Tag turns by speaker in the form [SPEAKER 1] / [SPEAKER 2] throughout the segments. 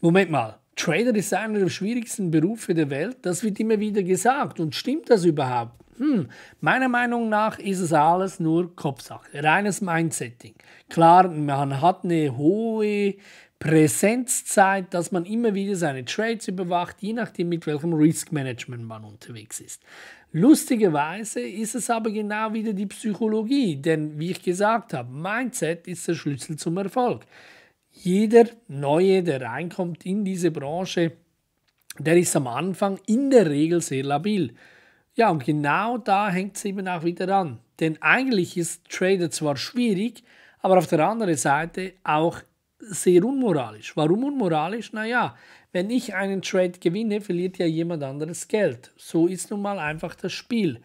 [SPEAKER 1] Moment mal, Trader ist einer der schwierigsten Berufe der Welt, das wird immer wieder gesagt. Und stimmt das überhaupt? Hm, meiner Meinung nach ist es alles nur Kopfsache, reines Mindsetting. Klar, man hat eine hohe Präsenzzeit, dass man immer wieder seine Trades überwacht, je nachdem, mit welchem Risk Management man unterwegs ist. Lustigerweise ist es aber genau wieder die Psychologie, denn wie ich gesagt habe, Mindset ist der Schlüssel zum Erfolg jeder Neue, der reinkommt in diese Branche, der ist am Anfang in der Regel sehr labil. Ja, und genau da hängt es eben auch wieder an. Denn eigentlich ist Trader zwar schwierig, aber auf der anderen Seite auch sehr unmoralisch. Warum unmoralisch? Naja, wenn ich einen Trade gewinne, verliert ja jemand anderes Geld. So ist nun mal einfach das Spiel.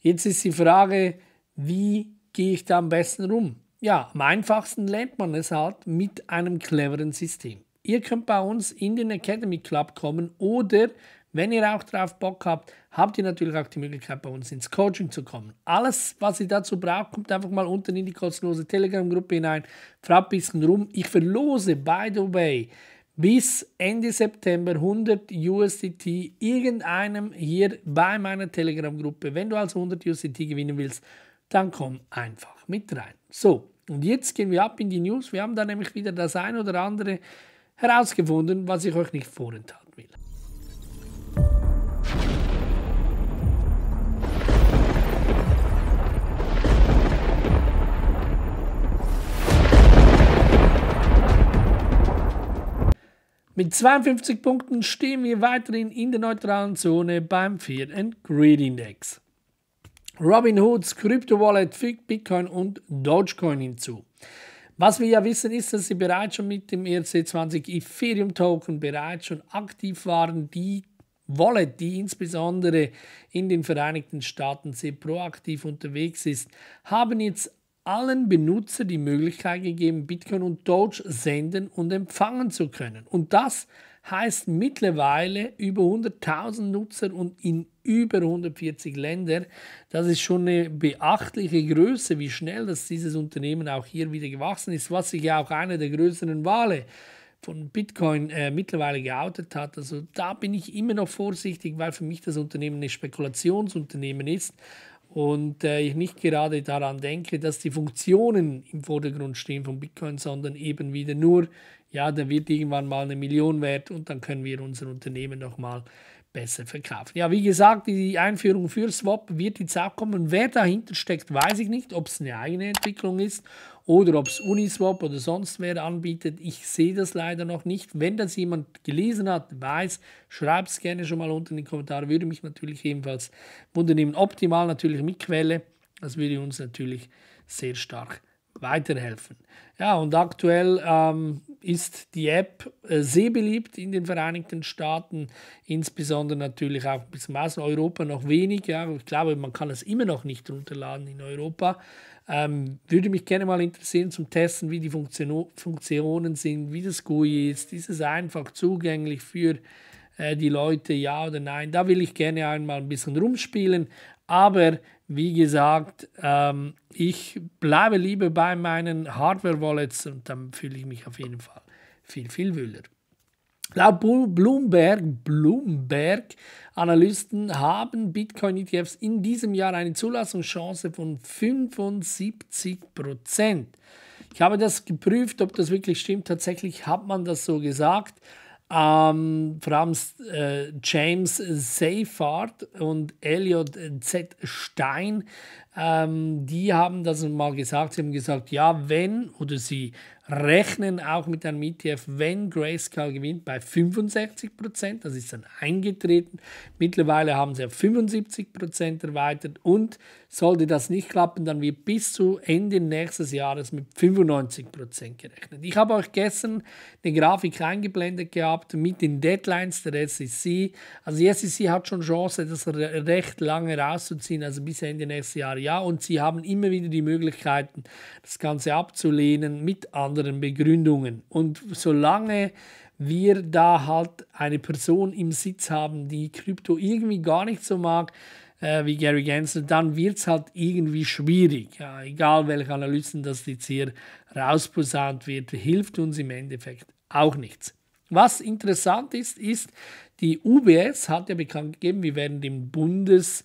[SPEAKER 1] Jetzt ist die Frage, wie gehe ich da am besten rum? Ja, am einfachsten lernt man es halt mit einem cleveren System. Ihr könnt bei uns in den Academy Club kommen oder wenn ihr auch drauf Bock habt, habt ihr natürlich auch die Möglichkeit, bei uns ins Coaching zu kommen. Alles, was ihr dazu braucht, kommt einfach mal unten in die kostenlose Telegram-Gruppe hinein, fragt ein bisschen rum. Ich verlose, by the way, bis Ende September 100 USDT irgendeinem hier bei meiner Telegram-Gruppe. Wenn du also 100 USDT gewinnen willst, dann komm einfach mit rein. So, und jetzt gehen wir ab in die News. Wir haben da nämlich wieder das ein oder andere herausgefunden, was ich euch nicht vorenthalten will. Mit 52 Punkten stehen wir weiterhin in der neutralen Zone beim Fear and Greed Index. Robinhoods, Crypto-Wallet, Bitcoin und Dogecoin hinzu. Was wir ja wissen, ist, dass sie bereits schon mit dem ERC20 Ethereum Token bereits schon aktiv waren. Die Wallet, die insbesondere in den Vereinigten Staaten sehr proaktiv unterwegs ist, haben jetzt allen Benutzer die Möglichkeit gegeben, Bitcoin und Doge senden und empfangen zu können. Und das heißt mittlerweile über 100.000 Nutzer und in über 140 Länder. Das ist schon eine beachtliche Größe, wie schnell dass dieses Unternehmen auch hier wieder gewachsen ist, was sich ja auch einer der größeren Wale von Bitcoin äh, mittlerweile geoutet hat. Also da bin ich immer noch vorsichtig, weil für mich das Unternehmen ein Spekulationsunternehmen ist und äh, ich nicht gerade daran denke, dass die Funktionen im Vordergrund stehen von Bitcoin, sondern eben wieder nur, ja, da wird irgendwann mal eine Million wert und dann können wir unser Unternehmen nochmal besser verkaufen. Ja, wie gesagt, die Einführung für Swap wird jetzt auch kommen. Wer dahinter steckt, weiß ich nicht, ob es eine eigene Entwicklung ist oder ob es Uniswap oder sonst wer anbietet. Ich sehe das leider noch nicht. Wenn das jemand gelesen hat, weiß, schreibt es gerne schon mal unten in die Kommentare. Würde mich natürlich ebenfalls wundern. Optimal natürlich mit Quelle. Das würde uns natürlich sehr stark weiterhelfen. Ja, und aktuell ähm, ist die App äh, sehr beliebt in den Vereinigten Staaten, insbesondere natürlich auch bis zum Außen Europa noch wenig. Ja. Ich glaube, man kann es immer noch nicht runterladen in Europa. Ähm, würde mich gerne mal interessieren zum Testen, wie die Funktion Funktionen sind, wie das GUI ist. Ist es einfach zugänglich für äh, die Leute ja oder nein. Da will ich gerne einmal ein bisschen rumspielen. Aber wie gesagt, ähm, ich bleibe lieber bei meinen Hardware-Wallets und dann fühle ich mich auf jeden Fall viel, viel wühler. Laut Bloomberg, Bloomberg Analysten haben Bitcoin ETFs in diesem Jahr eine Zulassungschance von 75 Prozent. Ich habe das geprüft, ob das wirklich stimmt. Tatsächlich hat man das so gesagt. Ähm, vor allem äh, James Seifert und Elliot Z. Stein ähm, die haben das mal gesagt. Sie haben gesagt, ja, wenn oder sie rechnen auch mit einem ETF, wenn Grayscale gewinnt, bei 65 Prozent. Das ist dann eingetreten. Mittlerweile haben sie auf 75 Prozent erweitert und sollte das nicht klappen, dann wird bis zu Ende nächstes Jahres mit 95 Prozent gerechnet. Ich habe euch gestern eine Grafik eingeblendet gehabt mit den Deadlines der SEC. Also die SEC hat schon Chance, das recht lange rauszuziehen, also bis Ende nächstes Jahr ja, und sie haben immer wieder die Möglichkeiten, das Ganze abzulehnen mit anderen Begründungen. Und solange wir da halt eine Person im Sitz haben, die Krypto irgendwie gar nicht so mag, äh, wie Gary Gensler, dann wird es halt irgendwie schwierig. Ja, egal welche Analysten das jetzt hier rausposaunt wird, hilft uns im Endeffekt auch nichts. Was interessant ist, ist, die UBS hat ja bekannt gegeben, wir werden dem Bundes,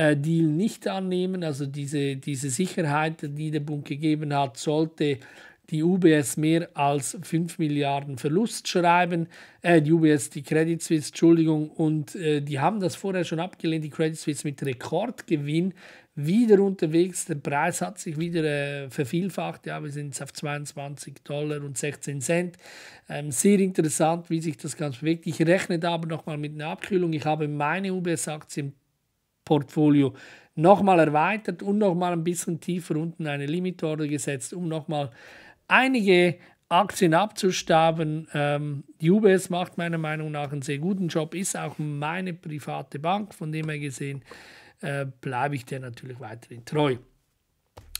[SPEAKER 1] äh, Deal nicht annehmen. Also diese, diese Sicherheit, die der Bund gegeben hat, sollte die UBS mehr als 5 Milliarden Verlust schreiben. Äh, die UBS, die Credit Suisse, Entschuldigung, und äh, die haben das vorher schon abgelehnt, die Credit Suisse mit Rekordgewinn wieder unterwegs. Der Preis hat sich wieder äh, vervielfacht. Ja, wir sind jetzt auf 22 Dollar und 16 Cent. Ähm, sehr interessant, wie sich das Ganze bewegt. Ich rechne da aber nochmal mit einer Abkühlung. Ich habe meine UBS-Aktien Portfolio nochmal erweitert und nochmal ein bisschen tiefer unten eine Limitorder gesetzt, um nochmal einige Aktien abzustaben. Ähm, die UBS macht meiner Meinung nach einen sehr guten Job, ist auch meine private Bank, von dem her gesehen äh, bleibe ich der natürlich weiterhin treu.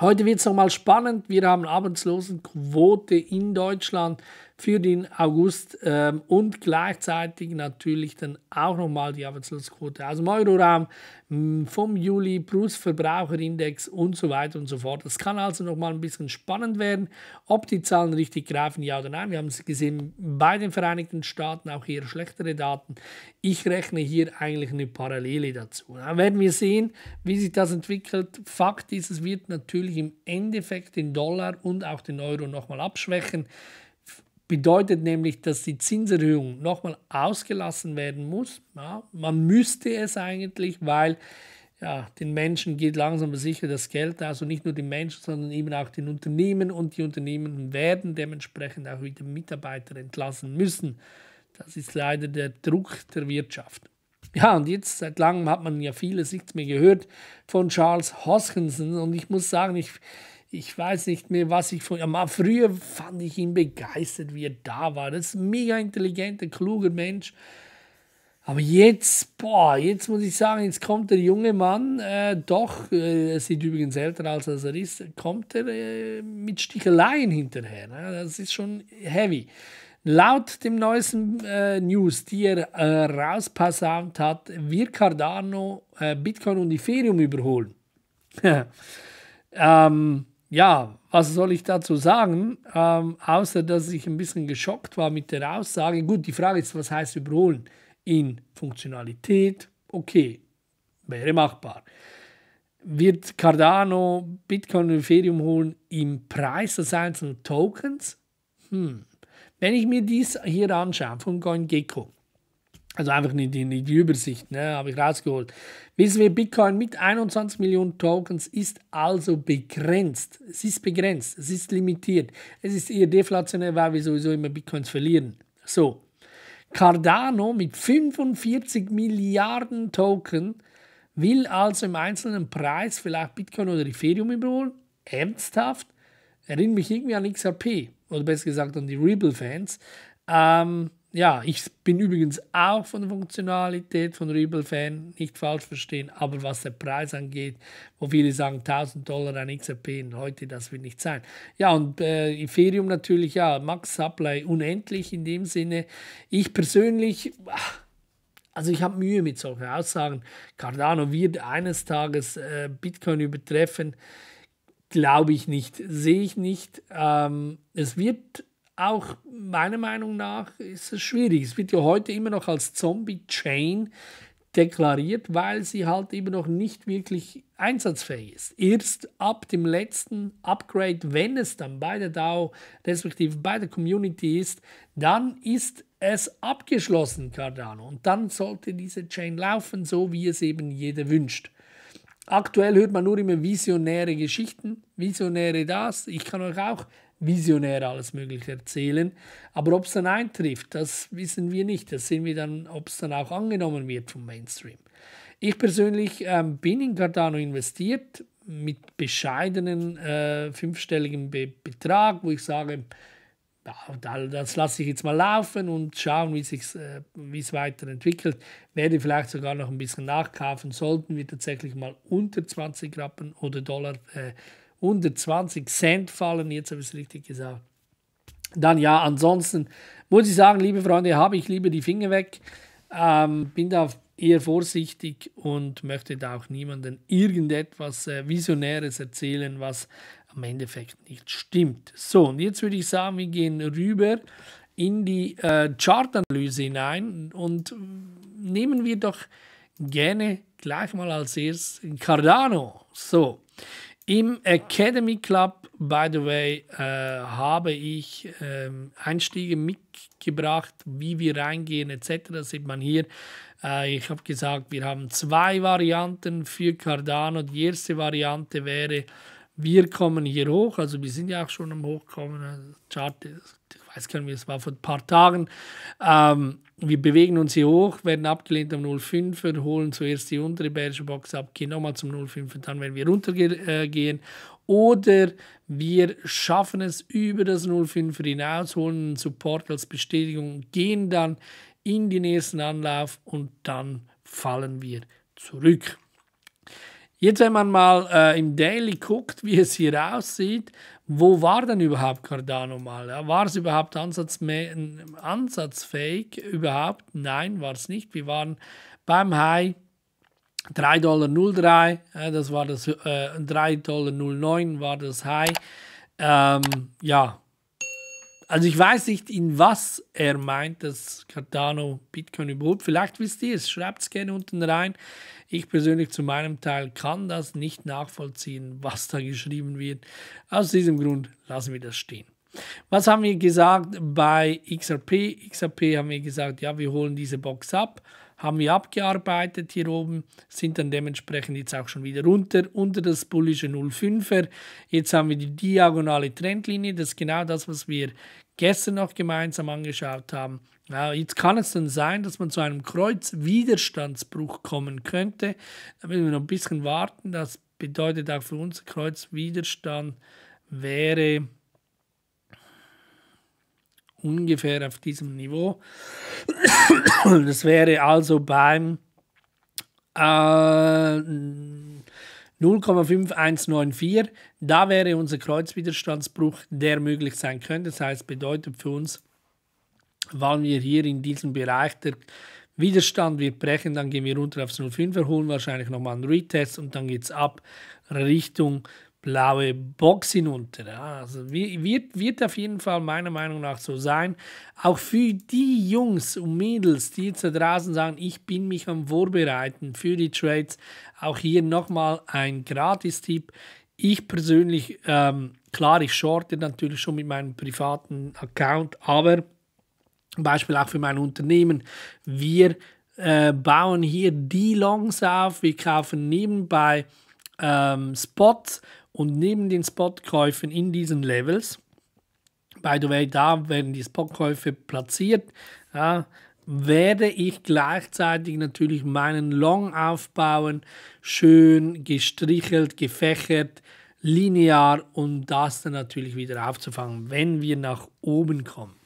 [SPEAKER 1] Heute wird es nochmal spannend. Wir haben Arbeitslosenquote in Deutschland für den August ähm, und gleichzeitig natürlich dann auch nochmal die Arbeitslosquote aus also dem Euroraum, mm, vom Juli plus Verbraucherindex und so weiter und so fort. Das kann also nochmal ein bisschen spannend werden, ob die Zahlen richtig greifen, ja oder nein. Wir haben es gesehen bei den Vereinigten Staaten, auch hier schlechtere Daten. Ich rechne hier eigentlich eine Parallele dazu. Dann werden wir sehen, wie sich das entwickelt. Fakt ist, es wird natürlich im Endeffekt den Dollar und auch den Euro nochmal abschwächen bedeutet nämlich, dass die Zinserhöhung nochmal ausgelassen werden muss. Ja, man müsste es eigentlich, weil ja, den Menschen geht langsam aber sicher das Geld, also nicht nur den Menschen, sondern eben auch den Unternehmen und die Unternehmen werden dementsprechend auch wieder Mitarbeiter entlassen müssen. Das ist leider der Druck der Wirtschaft. Ja, und jetzt seit langem hat man ja vieles nichts mehr gehört von Charles Hoskinson und ich muss sagen, ich ich weiß nicht mehr, was ich von ihm. Aber früher fand ich ihn begeistert, wie er da war. Das ist ein mega intelligenter, kluger Mensch. Aber jetzt, boah, jetzt muss ich sagen, jetzt kommt der junge Mann, äh, doch, äh, er sieht übrigens älter aus, als er ist, kommt er äh, mit Sticheleien hinterher. Ne? Das ist schon heavy. Laut dem neuesten äh, News, die er äh, rauspassant hat, wird Cardano äh, Bitcoin und Ethereum überholen. ähm, ja, was soll ich dazu sagen? Ähm, außer, dass ich ein bisschen geschockt war mit der Aussage. Gut, die Frage ist, was heißt überholen? In Funktionalität, okay, wäre machbar. Wird Cardano Bitcoin und Ethereum holen im Preis des einzelnen Tokens? Hm. Wenn ich mir dies hier anschaue von CoinGecko, also einfach nicht, nicht die Übersicht, ne, habe ich rausgeholt. Wissen wir, Bitcoin mit 21 Millionen Tokens ist also begrenzt. Es ist begrenzt, es ist limitiert. Es ist eher deflationär, weil wir sowieso immer Bitcoins verlieren. So, Cardano mit 45 Milliarden Token will also im einzelnen Preis vielleicht Bitcoin oder Ethereum überholen. Ernsthaft? Erinnert mich irgendwie an XRP oder besser gesagt an die Ripple-Fans. Ähm, ja, ich bin übrigens auch von der Funktionalität von Rübel Fan, nicht falsch verstehen, aber was der Preis angeht, wo viele sagen 1000 Dollar an XRP heute, das wird nicht sein. Ja, und äh, Ethereum natürlich, ja, Max Supply unendlich in dem Sinne. Ich persönlich, also ich habe Mühe mit solchen Aussagen. Cardano wird eines Tages äh, Bitcoin übertreffen. Glaube ich nicht, sehe ich nicht. Ähm, es wird auch meiner Meinung nach ist es schwierig. Es wird ja heute immer noch als Zombie-Chain deklariert, weil sie halt eben noch nicht wirklich einsatzfähig ist. Erst ab dem letzten Upgrade, wenn es dann bei der DAO respektive bei der Community ist, dann ist es abgeschlossen, Cardano. Und dann sollte diese Chain laufen, so wie es eben jeder wünscht. Aktuell hört man nur immer visionäre Geschichten, visionäre das. Ich kann euch auch visionär alles Mögliche erzählen. Aber ob es dann eintrifft, das wissen wir nicht. Das sehen wir dann, ob es dann auch angenommen wird vom Mainstream. Ich persönlich ähm, bin in Cardano investiert mit bescheidenen äh, fünfstelligen Be Betrag, wo ich sage, das lasse ich jetzt mal laufen und schauen, wie äh, es weiterentwickelt. Werde vielleicht sogar noch ein bisschen nachkaufen, sollten wir tatsächlich mal unter 20 Rappen oder Dollar äh, 120 Cent fallen. Jetzt habe ich es richtig gesagt. Dann ja, ansonsten muss ich sagen, liebe Freunde, habe ich lieber die Finger weg. Ähm, bin da eher vorsichtig und möchte da auch niemandem irgendetwas äh, Visionäres erzählen, was am Endeffekt nicht stimmt. So, und jetzt würde ich sagen, wir gehen rüber in die äh, Chartanalyse hinein und nehmen wir doch gerne gleich mal als erstes Cardano. So, im Academy Club, by the way, äh, habe ich äh, Einstiege mitgebracht, wie wir reingehen etc. Das sieht man hier. Äh, ich habe gesagt, wir haben zwei Varianten für Cardano. Die erste Variante wäre, wir kommen hier hoch. Also wir sind ja auch schon am Hochkommen. Also, Chart, ich weiß gar nicht, es war vor ein paar Tagen. Ähm, wir bewegen uns hier hoch, werden abgelehnt am 05er, holen zuerst die untere Bearish Box ab, gehen nochmal zum 05er, dann werden wir runtergehen. Äh, Oder wir schaffen es über das 05er hinaus, holen einen Support als Bestätigung, gehen dann in den ersten Anlauf und dann fallen wir zurück. Jetzt, wenn man mal äh, im Daily guckt, wie es hier aussieht, wo war denn überhaupt Cardano mal? War es überhaupt ansatzfähig? Überhaupt? Nein, war es nicht. Wir waren beim High 3,03 Dollar, das war das äh, 3,09 Dollar war das High. Ähm, ja, also ich weiß nicht, in was er meint, dass Cardano Bitcoin überholt. Vielleicht wisst ihr es, schreibt es gerne unten rein. Ich persönlich zu meinem Teil kann das nicht nachvollziehen, was da geschrieben wird. Aus diesem Grund lassen wir das stehen. Was haben wir gesagt bei XRP? XRP haben wir gesagt, ja, wir holen diese Box ab haben wir abgearbeitet hier oben, sind dann dementsprechend jetzt auch schon wieder runter, unter das bullische 0,5er. Jetzt haben wir die diagonale Trendlinie, das ist genau das, was wir gestern noch gemeinsam angeschaut haben. Ja, jetzt kann es dann sein, dass man zu einem Kreuzwiderstandsbruch kommen könnte. Da müssen wir noch ein bisschen warten. Das bedeutet auch für uns, Kreuzwiderstand wäre ungefähr auf diesem Niveau. Das wäre also beim äh, 0,5194. Da wäre unser Kreuzwiderstandsbruch, der möglich sein könnte. Das heißt, bedeutet für uns, wann wir hier in diesem Bereich der Widerstand wird brechen, dann gehen wir runter aufs 05er, holen wahrscheinlich nochmal einen Retest und dann geht es ab Richtung blaue Box hinunter. Ja, also wird, wird auf jeden Fall meiner Meinung nach so sein. Auch für die Jungs und Mädels, die jetzt da draußen sagen, ich bin mich am Vorbereiten für die Trades, auch hier nochmal ein Gratis-Tipp. Ich persönlich, ähm, klar, ich shorte natürlich schon mit meinem privaten Account, aber zum Beispiel auch für mein Unternehmen, wir äh, bauen hier die Longs auf, wir kaufen nebenbei ähm, Spots und neben den Spotkäufen in diesen Levels, by the way, da werden die Spotkäufe platziert, ja, werde ich gleichzeitig natürlich meinen Long aufbauen, schön gestrichelt, gefächert, linear, um das dann natürlich wieder aufzufangen, wenn wir nach oben kommen.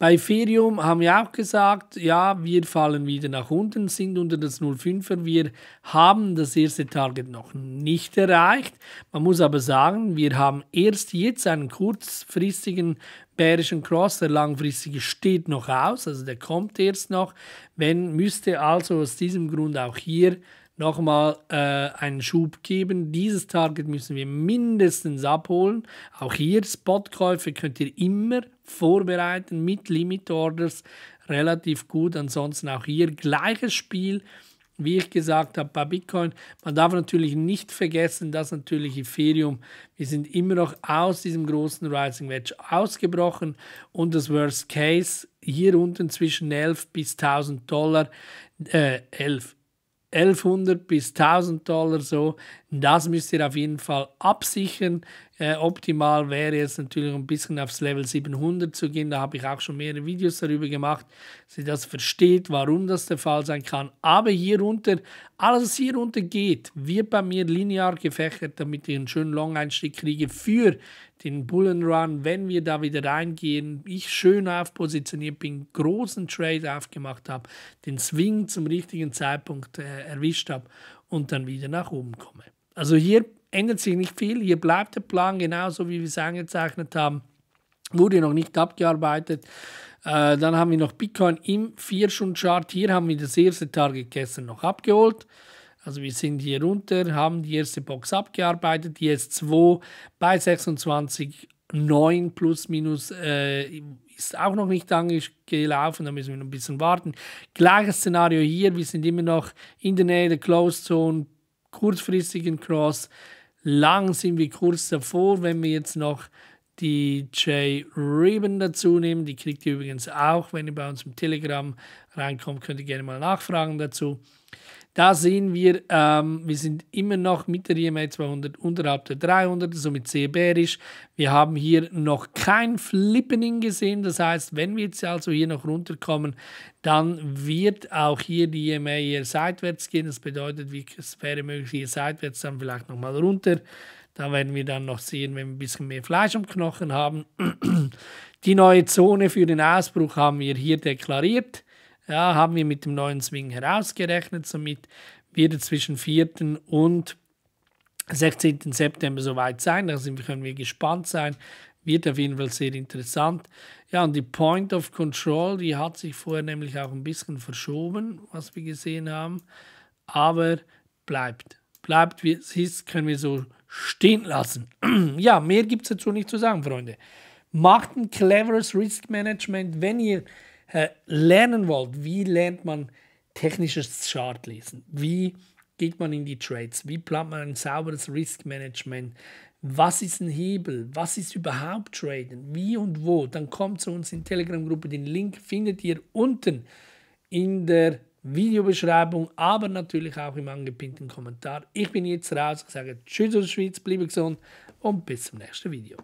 [SPEAKER 1] Bei Ethereum haben wir auch gesagt, ja, wir fallen wieder nach unten, sind unter das 05er. Wir haben das erste Target noch nicht erreicht. Man muss aber sagen, wir haben erst jetzt einen kurzfristigen bärischen Cross. Der langfristige steht noch aus, also der kommt erst noch. Wenn müsste also aus diesem Grund auch hier nochmal äh, einen Schub geben. Dieses Target müssen wir mindestens abholen. Auch hier Spotkäufe könnt ihr immer vorbereiten mit Limit Orders relativ gut. Ansonsten auch hier gleiches Spiel, wie ich gesagt habe, bei Bitcoin. Man darf natürlich nicht vergessen, dass natürlich Ethereum, wir sind immer noch aus diesem großen Rising Wedge ausgebrochen und das Worst Case hier unten zwischen 11 bis 1000 Dollar, äh, 11, 1100 bis 1000 Dollar so, das müsst ihr auf jeden Fall absichern. Äh, optimal wäre jetzt natürlich ein bisschen aufs Level 700 zu gehen. Da habe ich auch schon mehrere Videos darüber gemacht, dass ihr das versteht, warum das der Fall sein kann. Aber hier runter, alles was hier runter geht, wird bei mir linear gefächert, damit ich einen schönen Long-Einstieg kriege für den Bullenrun, wenn wir da wieder reingehen, ich schön aufpositioniert bin, großen Trade aufgemacht habe, den Swing zum richtigen Zeitpunkt äh, erwischt habe und dann wieder nach oben komme. Also hier ändert sich nicht viel. Hier bleibt der Plan genauso, wie wir es angezeichnet haben. Wurde noch nicht abgearbeitet. Äh, dann haben wir noch Bitcoin im 4-Stunden-Chart. Hier haben wir das erste Target gestern noch abgeholt. Also wir sind hier runter, haben die erste Box abgearbeitet. Die s 2 bei 26,9 plus minus äh, ist auch noch nicht angelaufen, da müssen wir noch ein bisschen warten. Gleiches Szenario hier, wir sind immer noch in der Nähe der Close Zone, kurzfristigen Cross, Lang sind wir kurz davor, wenn wir jetzt noch die Jay Ribbon dazu nehmen. Die kriegt ihr übrigens auch, wenn ihr bei uns im Telegram reinkommt, könnt ihr gerne mal nachfragen dazu. Da sehen wir, ähm, wir sind immer noch mit der EMA 200 unterhalb der 300, somit sehr bärisch. Wir haben hier noch kein Flippening gesehen. Das heißt, wenn wir jetzt also hier noch runterkommen, dann wird auch hier die EMA eher seitwärts gehen. Das bedeutet, es wäre möglich, hier seitwärts dann vielleicht nochmal runter. Da werden wir dann noch sehen, wenn wir ein bisschen mehr Fleisch am Knochen haben. Die neue Zone für den Ausbruch haben wir hier deklariert. Ja, haben wir mit dem neuen Swing herausgerechnet. Somit wird es zwischen 4. und 16. September soweit sein. Da sind, können wir gespannt sein. Wird auf jeden Fall sehr interessant. Ja, und die Point of Control, die hat sich vorher nämlich auch ein bisschen verschoben, was wir gesehen haben. Aber bleibt. Bleibt, wie es ist, können wir so stehen lassen. ja, mehr gibt es dazu nicht zu sagen, Freunde. Macht ein cleveres Risk Management, wenn ihr äh, lernen wollt, wie lernt man technisches Chart lesen? Wie geht man in die Trades? Wie plant man ein sauberes Risk Management? Was ist ein Hebel? Was ist überhaupt Traden? Wie und wo? Dann kommt zu uns in die Telegram-Gruppe. Den Link findet ihr unten in der Videobeschreibung, aber natürlich auch im angepinnten Kommentar. Ich bin jetzt raus. Ich sage Tschüss aus der Schweiz, bleibe gesund und bis zum nächsten Video.